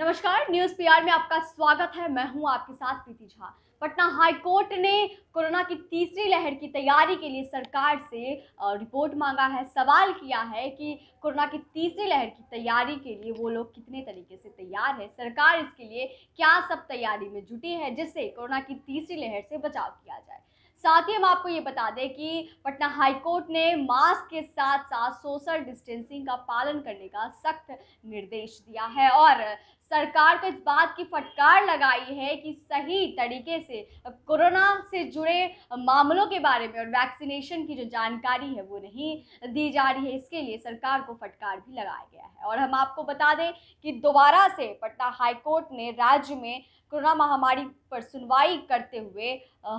नमस्कार news PR में आपका स्वागत है मैं हूं आपके साथ प्रीति झा पटना हाई कोर्ट ने कोरोना की तीसरी लहर की तैयारी के लिए सरकार से रिपोर्ट मांगा है सवाल किया है कि कोरोना की तीसरी लहर की तैयारी के लिए वो लोग कितने तरीके से तैयार है सरकार इसके लिए क्या सब तैयारी में जुटी है जिससे कोरोना की तीसरी लहर से बचाव किया जाए साथ ही हम आपको ये बता दें कि पटना हाईकोर्ट ने मास्क के साथ साथ सोशल डिस्टेंसिंग का पालन करने का सख्त निर्देश दिया है और सरकार को इस बात की फटकार लगाई है कि सही तरीके से कोरोना से जुड़े मामलों के बारे में और वैक्सीनेशन की जो जानकारी है वो नहीं दी जा रही है इसके लिए सरकार को फटकार भी लगाया गया है और हम आपको बता दें कि दोबारा से पटना हाईकोर्ट ने राज्य में कोरोना महामारी पर सुनवाई करते हुए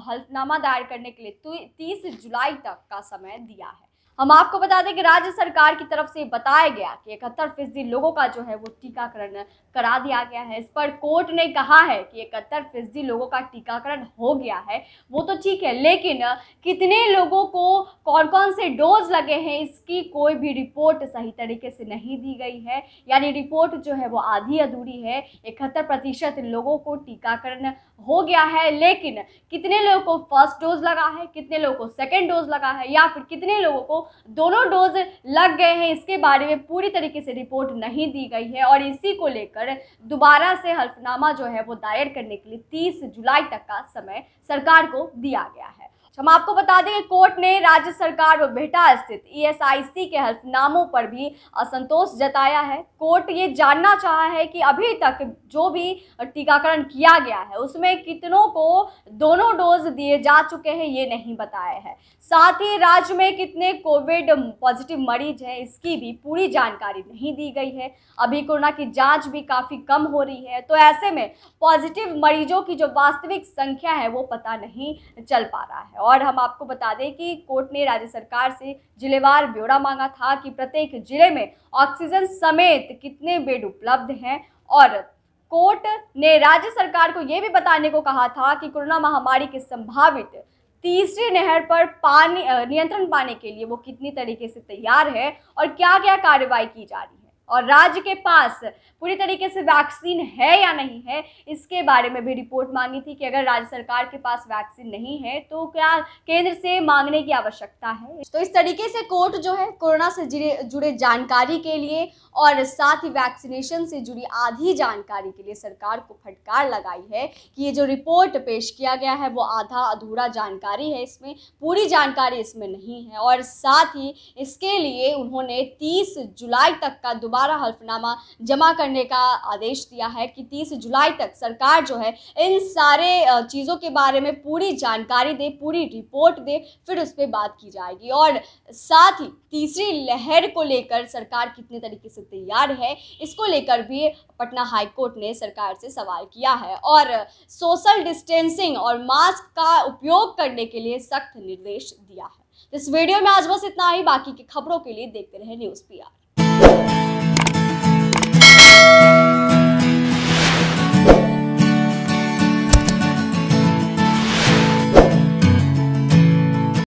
हल्फनामा दायर करने के लिए तीस जुलाई तक का समय दिया है हम आपको बता दें कि राज्य सरकार की तरफ से बताया गया कि इकहत्तर फीसदी लोगों का जो है वो टीकाकरण करा दिया गया है इस पर कोर्ट ने कहा है कि इकहत्तर फीसदी लोगों का टीकाकरण हो गया है वो तो ठीक है लेकिन कितने लोगों को कौन कौन से डोज लगे हैं इसकी कोई भी रिपोर्ट सही तरीके से नहीं दी गई है यानी रिपोर्ट जो है वो आधी अधूरी है इकहत्तर प्रतिशत लोगों को टीकाकरण हो गया है लेकिन कितने लोगों को फर्स्ट डोज लगा है कितने लोगों को सेकेंड डोज लगा है या फिर कितने लोगों को दोनों डोज लग गए हैं इसके बारे में पूरी तरीके से रिपोर्ट नहीं दी गई है और इसी को लेकर दोबारा से हल्फनामा जो है वो दायर करने के लिए तीस जुलाई तक का समय सरकार को दिया गया हम आपको बता दें कि कोर्ट ने राज्य सरकार व बेहटा स्थित ईएसआईसी e के हल्फनामों पर भी असंतोष जताया है कोर्ट ये जानना चाहा है कि अभी तक जो भी टीकाकरण किया गया है उसमें कितनों को दोनों डोज दिए जा चुके हैं ये नहीं बताया है साथ ही राज्य में कितने कोविड पॉजिटिव मरीज हैं इसकी भी पूरी जानकारी नहीं दी गई है अभी कोरोना की जाँच भी काफ़ी कम हो रही है तो ऐसे में पॉजिटिव मरीजों की जो वास्तविक संख्या है वो पता नहीं चल पा रहा है और हम आपको बता दें कि कोर्ट ने राज्य सरकार से जिलेवार ब्यौरा मांगा था कि प्रत्येक जिले में ऑक्सीजन समेत कितने बेड उपलब्ध हैं और कोर्ट ने राज्य सरकार को ये भी बताने को कहा था कि कोरोना महामारी के संभावित तीसरी नहर पर पानी नियंत्रण पाने के लिए वो कितनी तरीके से तैयार है और क्या क्या कार्रवाई की जा रही है और राज्य के पास पूरी तरीके से वैक्सीन है या नहीं है इसके बारे में भी रिपोर्ट मांगी थी कि अगर राज्य सरकार के पास वैक्सीन नहीं है तो क्या केंद्र से मांगने की आवश्यकता है तो इस तरीके से कोर्ट जो है कोरोना से जुड़े जानकारी के लिए और साथ ही वैक्सीनेशन से जुड़ी आधी जानकारी के लिए सरकार को फटकार लगाई है कि ये जो रिपोर्ट पेश किया गया है वो आधा अधूरा जानकारी है इसमें पूरी जानकारी इसमें नहीं है और साथ ही इसके लिए उन्होंने तीस जुलाई तक का दोबारा दोबारा हल्फनामा जमा करने का आदेश दिया है कि तीस जुलाई तक सरकार जो है इन सारे चीज़ों के बारे में पूरी जानकारी दे पूरी रिपोर्ट दे फिर उस पर बात की जाएगी और साथ ही तीसरी लहर को लेकर सरकार कितने तरीके से तैयार है इसको लेकर भी पटना हाईकोर्ट ने सरकार से सवाल किया है और सोशल डिस्टेंसिंग और मास्क का उपयोग करने के लिए सख्त निर्देश दिया है तो इस वीडियो में आज बस इतना ही बाकी की खबरों के लिए देखते रहे न्यूज़ पी आर